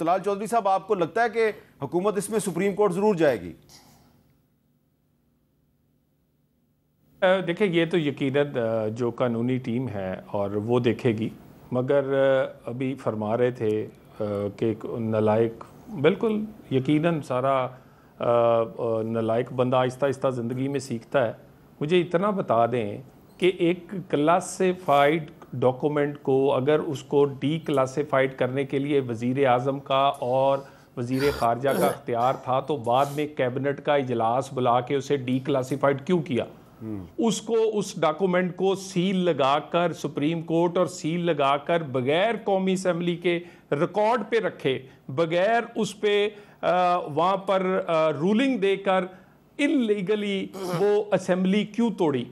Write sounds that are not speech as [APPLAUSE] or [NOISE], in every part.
तलाल चौधरी साहब आपको लगता है कि हुकूमत इसमें सुप्रीम कोर्ट जरूर जाएगी देखिए ये तो यकीन जो कानूनी टीम है और वो देखेगी मगर अभी फरमा रहे थे कि नलायक बिल्कुल यकीनन सारा नलायक बंदा आहिस्ता आहिस्ता ज़िंदगी में सीखता है मुझे इतना बता दें कि एक क्लासिफाइड डॉक्यूमेंट को अगर उसको डी क्लासीफाइड करने के लिए वज़ी अजम का और वज़ी ख़ारजा का अख्तियार था तो बाद में कैबिनेट का इजलास बुला के उसे डी क्लासीफाइड क्यों किया उसको उस डॉक्यूमेंट को सील लगाकर सुप्रीम कोर्ट और सील लगाकर बगैर कौमी असम्बली के रिकॉर्ड पे रखे बगैर उस पर वहाँ पर रूलिंग देकर इलीगली वो असम्बली क्यों तोड़ी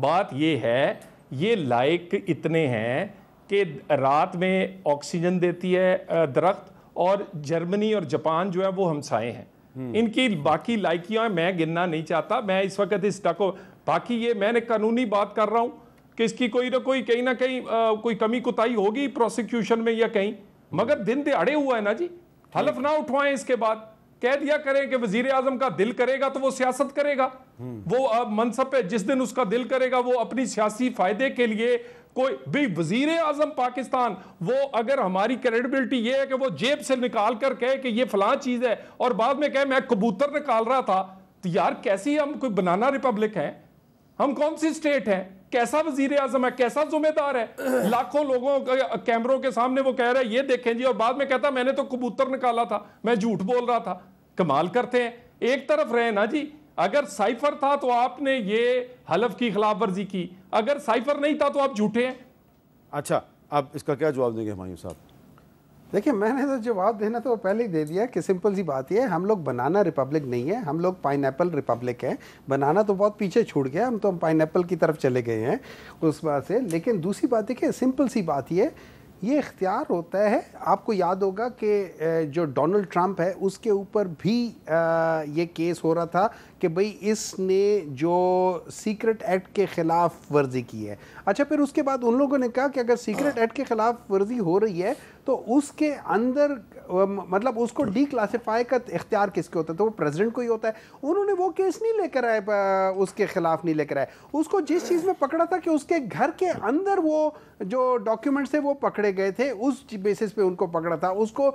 बात यह है ये लाइक इतने हैं कि रात में ऑक्सीजन देती है दरख्त और जर्मनी और जापान जो है वो हमसाए हैं हम्म। इनकी बाकी लाइकियाँ मैं गिनना नहीं चाहता मैं इस वक्त इस टको बाकी ये मैंने कानूनी बात कर रहा हूँ कि इसकी कोई ना कोई कहीं ना कहीं कोई कमी कुताई होगी प्रोसिक्यूशन में या कहीं मगर दिन दिहाड़े हुआ है ना जी हलफ ना उठवाएं इसके बाद कह दिया करें कि वजीर आजम का दिल करेगा तो वो सियासत करेगा वो अब मनसब पे जिस दिन उसका दिल करेगा वो अपनी सियासी फायदे के लिए कोई भी वजीर आजम पाकिस्तान वो अगर हमारी क्रेडिबिलिटी ये है कि वो जेब से निकाल कर कहे कि ये फलां चीज़ है और बाद में कहे मैं कबूतर निकाल रहा था तो यार कैसी हम कोई बनाना रिपब्लिक है हम कौन सी स्टेट है कैसा वजीर आजम है कैसा जिम्मेदार है लाखों लोगों कैमरों के सामने वो कह रहा है ये देखें जी और बाद में कहता मैंने तो कबूतर निकाला था मैं झूठ बोल रहा था कमाल करते हैं एक तरफ रहे ना जी अगर साइफर था तो आपने ये हलफ की खिलाफ वर्जी की अगर साइफर नहीं था तो आप झूठे हैं अच्छा आप इसका क्या जवाब देंगे हमायूं साहब देखिए मैंने तो जवाब देना तो पहले ही दे दिया कि सिंपल सी बात यह है हम लोग बनाना रिपब्लिक नहीं है हम लोग पाइन रिपब्लिक है बनाना तो बहुत पीछे छूट गया हम तो पाइन की तरफ चले गए हैं उस बात से लेकिन दूसरी बात देखिए सिंपल सी बात यह ये इख्तियार होता है आपको याद होगा कि जो डोनाल्ड ट्रंप है उसके ऊपर भी ये केस हो रहा था कि भाई इसने जो सीक्रेट एक्ट के ख़िलाफ़ वर्जी की है अच्छा फिर उसके बाद उन लोगों ने कहा कि अगर सीक्रेट एक्ट के ख़िलाफ़ वर्जी हो रही है तो उसके अंदर मतलब उसको डी क्लासीफाई का इख्तियार किसके होता है तो वो प्रेसिडेंट को ही होता है उन्होंने वो केस नहीं लेकर आए उसके खिलाफ नहीं लेकर आए उसको जिस चीज़ में पकड़ा था कि उसके घर के अंदर वो जो डॉक्यूमेंट्स थे वो पकड़े गए थे उस बेसिस पे उनको पकड़ा था उसको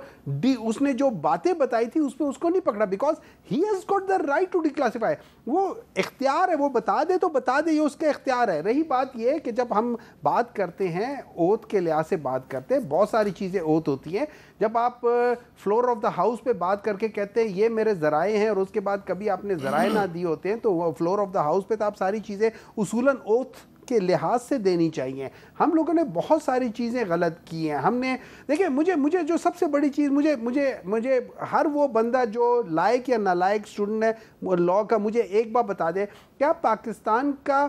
डी उसने जो बातें बताई थी उस पर उसको नहीं पकड़ा because he has got the right to declassify वो इख्तियार है वो बता दे तो बता दे ये उसका इख्तियार है रही बात यह है कि जब हम बात करते हैं ओत के लिहाज से बात करते हैं बहुत सारी चीज़ें से ओत होती है जब आप फ्लोर ऑफ द हाउस पे बात करके कहते हैं ये मेरे ज़राए हैं और उसके बाद कभी आपने ज़राए ना दिए होते हैं तो फ्लोर ऑफ द हाउस पे तो आप सारी चीज़ें उसूलन ओथ के लिहाज से देनी चाहिए हम लोगों ने बहुत सारी चीज़ें गलत की हैं हमने देखिए मुझे मुझे जो सबसे बड़ी चीज़ मुझे मुझे मुझे हर वो बंदा जो लायक या नालायक स्टूडेंट है लॉ का मुझे एक बार बता दे क्या पाकिस्तान का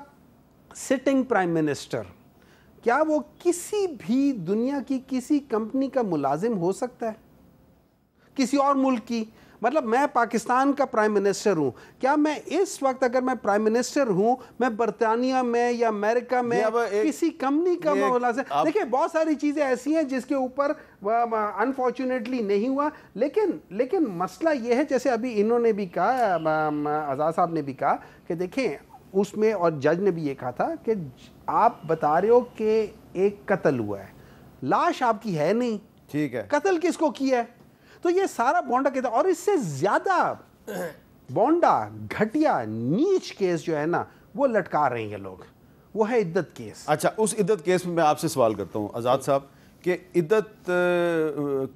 सिटिंग प्राइम मिनिस्टर क्या वो किसी भी दुनिया की किसी कंपनी का मुलाजिम हो सकता है किसी और मुल्क की मतलब मैं पाकिस्तान का प्राइम मिनिस्टर हूँ क्या मैं इस वक्त अगर मैं प्राइम मिनिस्टर हूँ मैं बरतानिया में या अमेरिका में एक, किसी कंपनी का मुलाजिम देखिए बहुत सारी चीज़ें ऐसी हैं जिसके ऊपर अनफॉर्चुनेटली नहीं हुआ लेकिन लेकिन मसला यह है जैसे अभी इन्होंने भी कहा आज़ाद साहब ने भी कहा कि देखें उसमें और जज ने भी ये कहा था कि आप बता रहे हो कि एक कत्ल हुआ है लाश आपकी है नहीं ठीक है कत्ल किसको किया है तो ये सारा बोंडा कहता और इससे ज़्यादा बोंडा घटिया नीच केस जो है ना वो लटका रहे हैं लोग वो है इद्दत केस अच्छा उस इद्दत केस में मैं आपसे सवाल करता हूँ आज़ाद साहब कि इद्दत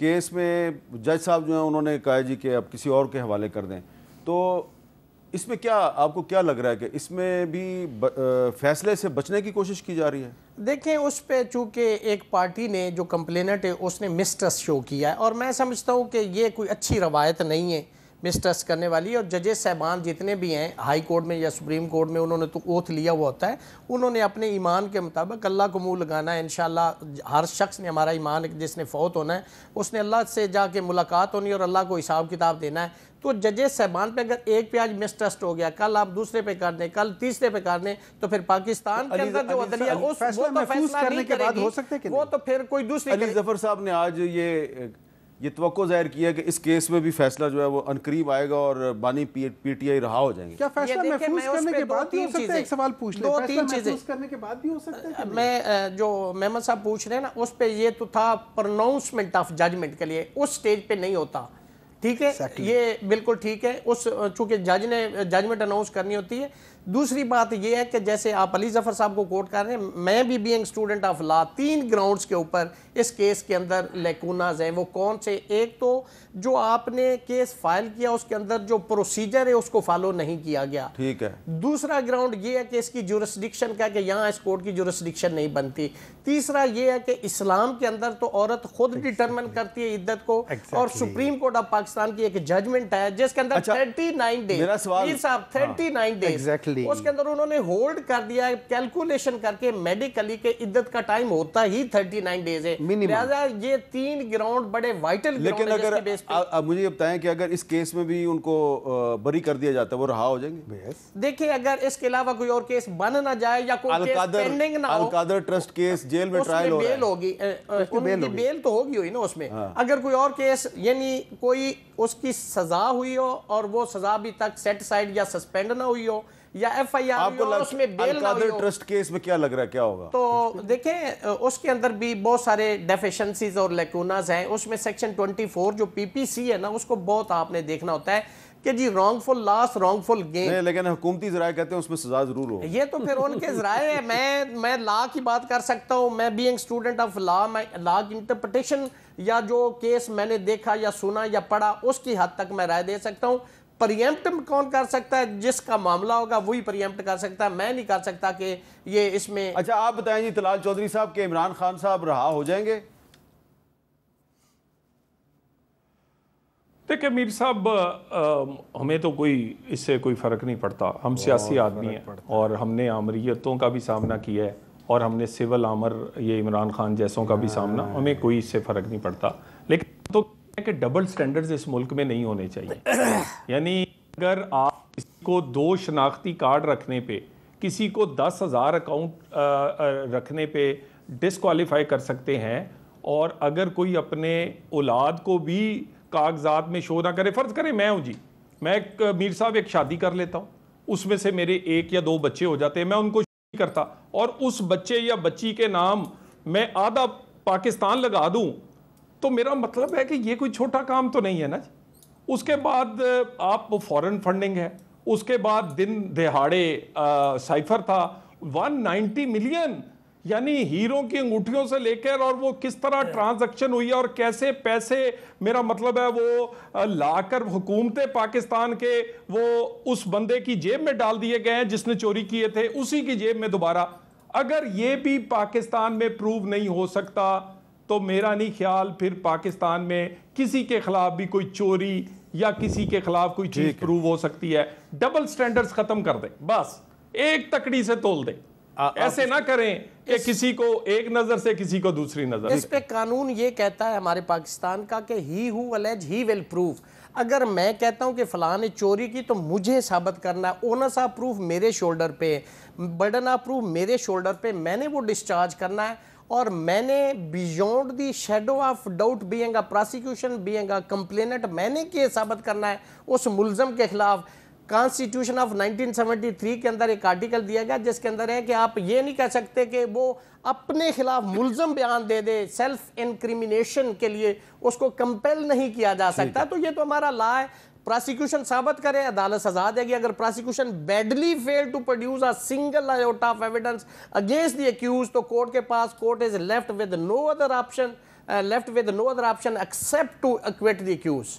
केस में जज साहब जो है उन्होंने कहा जी कि अब किसी और के हवाले कर दें तो इसमें क्या आपको क्या लग रहा है कि इसमें भी ब, आ, फैसले से बचने की कोशिश की जा रही है देखें उस पर चूँकि एक पार्टी ने जो कंप्लेनेंट है उसने मिस्ट्रस्ट शो किया है और मैं समझता हूँ कि ये कोई अच्छी रवायत नहीं है मिसट्रस्ट करने वाली और जजेस साहबान जितने भी हैं हाई कोर्ट में या सुप्रीम कोर्ट में उन्होंने तो ओथ लिया हुआ होता है उन्होंने अपने ईमान के मुताबिक अल्लाह को मुँह लगाना है इन हर शख्स ने हमारा ईमान जिसने फ़ौत होना है उसने अल्लाह से जाके मुलाकात होनी और अल्लाह को हिसाब किताब देना है तो जजेस साहबान पे अगर एक पे आज मिसट्रस्ट हो गया कल आप दूसरे पे कर दें कल तीसरे पे कर दें तो फिर पाकिस्तान तो के अंदर जो अदलिया वो तो हो सकते वो तो फिर कोई दूसरी जफर साहब ने आज ये ये तो जाहिर किया कि इस केस में भी फैसला जो है वो अनकरीब आएगा और बानी पी, पीटीआई रहा हो जाएंगे क्या फैसला महफूज करने के बाद भी हो सकता है एक सवाल पूछ दो तीन चीजें करने के बाद भी हो सकता है मैं जो मेहमद साहब पूछ रहे हैं ना उस पे ये तो था प्रोनाउंसमेंट ऑफ जजमेंट के लिए उस स्टेज पे नहीं होता ठीक है exactly. ये बिल्कुल ठीक है उस चूंकि जज ने जजमेंट अनाउंस करनी होती है दूसरी बात ये है कि जैसे आप अली जफर साहब को कोर्ट कर रहे हैं मैं भी बीइंग स्टूडेंट ऑफ लॉ तीन ग्राउंड्स के ऊपर इस केस के अंदर लेकूनाज हैं वो कौन से एक तो जो आपने केस फाइल किया उसके अंदर जो प्रोसीजर है उसको फॉलो नहीं किया गया ठीक है दूसरा ग्राउंड ये है कि इसकी जुरसडिक्शन का कि यहाँ इस कोर्ट की जुरसडिक्शन नहीं बनती तीसरा ये है कि इस्लाम के अंदर तो औरत खुद डिटर्मन करती है इद्दत को और सुप्रीम कोर्ट ऑफ पाकिस्तान की एक जजमेंट है जिसके अंदर thirty nine days thirty nine days उसके अंदर उन्होंने होल्ड कर दिया कैलकुलेशन करके मेडिकली के इद्दत का टाइम होता ही थर्टी नाइन डेज है लिहाजा ये तीन ग्राउंड बड़े वाइटल लेकिन अगर आप मुझे बताएं कि अगर इस केस में भी उनको बरी कर दिया जाता है वो रहा हो जाएंगे देखिए अगर इसके अलावा कोई और केस बन ना जाए या कोई पेंडिंग ना हो ट्रस्ट केस जेल में ट्रायल हो बेल होगी बेल तो होगी हुई ना उसमें हाँ। अगर कोई और केस यानी कोई उसकी सजा हुई हो और वो सजा भी तक सेट साइड या सस्पेंड ना हुई हो या एफ आई आर उसमें बेल ना हुई हो ट्रस्ट केस में क्या लग रहा है क्या होगा तो देखें उसके अंदर भी बहुत सारे डेफिशंसीज और लेकुनाज हैं उसमें सेक्शन 24 जो पीपीसी है ना उसको बहुत आपने देखना होता है कि जी रॉन्गफुल लॉस रॉन्गफुल गेन लेकिन हुकूमती जराए कहते हैं उसमें सजा जरूर हो ये तो फिर उनके जराए है मैं मैं लॉ की बात कर सकता हूँ मैं बीइंग स्टूडेंट ऑफ लॉ मैं लॉ की इंटरप्रटेशन या जो केस मैंने देखा या सुना या पढ़ा उसकी हद तक मैं राय दे सकता हूँ परियम्प्ट कौन कर सकता है जिसका मामला होगा वही परियम्प्ट कर सकता है मैं नहीं कर सकता कि ये इसमें अच्छा आप बताएं जी तलाल चौधरी साहब के इमरान खान साहब रहा हो जाएंगे देखिए मीर साहब हमें तो कोई इससे कोई फ़र्क नहीं पड़ता हम सियासी आदमी हैं और हमने आमरीतों का भी सामना किया है और हमने सिविल आमर ये इमरान खान जैसों का भी सामना हाँ। हमें कोई इससे फ़र्क नहीं पड़ता लेकिन तो कि डबल स्टैंडर्ड्स इस मुल्क में नहीं होने चाहिए [COUGHS] यानी अगर आप इसको दो शनाख्ती कार्ड रखने पर किसी को दस हज़ार अकाउंट रखने पर डिसकॉलीफाई कर सकते हैं और अगर कोई अपने औलाद को भी कागजात में शो ना करे फ़र्ज़ करें मैं हूँ जी मैं एक मीर साहब एक शादी कर लेता हूँ उसमें से मेरे एक या दो बच्चे हो जाते हैं मैं उनको करता और उस बच्चे या बच्ची के नाम मैं आधा पाकिस्तान लगा दूँ तो मेरा मतलब है कि ये कोई छोटा काम तो नहीं है ना जी उसके बाद आप फॉरेन फंडिंग है उसके बाद दिन दिहाड़े साइफर था 190 मिलियन यानी हीरो की अंगूठियों से लेकर और वो किस तरह ट्रांजैक्शन हुई है और कैसे पैसे मेरा मतलब है वो लाकर हुकूमतें पाकिस्तान के वो उस बंदे की जेब में डाल दिए गए हैं जिसने चोरी किए थे उसी की जेब में दोबारा अगर ये भी पाकिस्तान में प्रूव नहीं हो सकता तो मेरा नहीं ख्याल फिर पाकिस्तान में किसी के खिलाफ भी कोई चोरी या किसी के खिलाफ कोई चीज प्रूव हो सकती है डबल स्टैंडर्ड्स खत्म कर दे बस एक तकड़ी से तोल दे ऐसे ना करें कि किसी को एक नजर से किसी को दूसरी नजर इस पे कानून ये कहता है हमारे पाकिस्तान का कि he who allege he will proof अगर मैं कहता हूं कि फलां ने चोरी की तो मुझे साबित करना है ओनस ऑफ प्रूफ मेरे शोल्डर पे बर्डन ऑफ प्रूफ मेरे शोल्डर पे मैंने वो डिस्चार्ज करना है और मैंने beyond the shadow of doubt बीएंगा प्रोसिक्यूशन बीएंगा कंप्लेनेंट मैंने के साबित करना है उस मुलजम के खिलाफ कॉन्स्टिट्यूशन ऑफ 1973 के अंदर एक आर्टिकल दिया गया जिसके अंदर है कि आप ये नहीं कह सकते कि वो अपने खिलाफ मुलजम बयान दे दे सेल्फ इनक्रिमिनेशन के लिए उसको कंपेल नहीं किया जा सकता तो ये तो हमारा लॉ है प्रोसिक्यूशन साबित करे अदालत सजा देगी अगर prosecution badly fail to produce a single iota of evidence against the accused तो कोर्ट के पास court is left with no other option left with no other option except to acquit the accused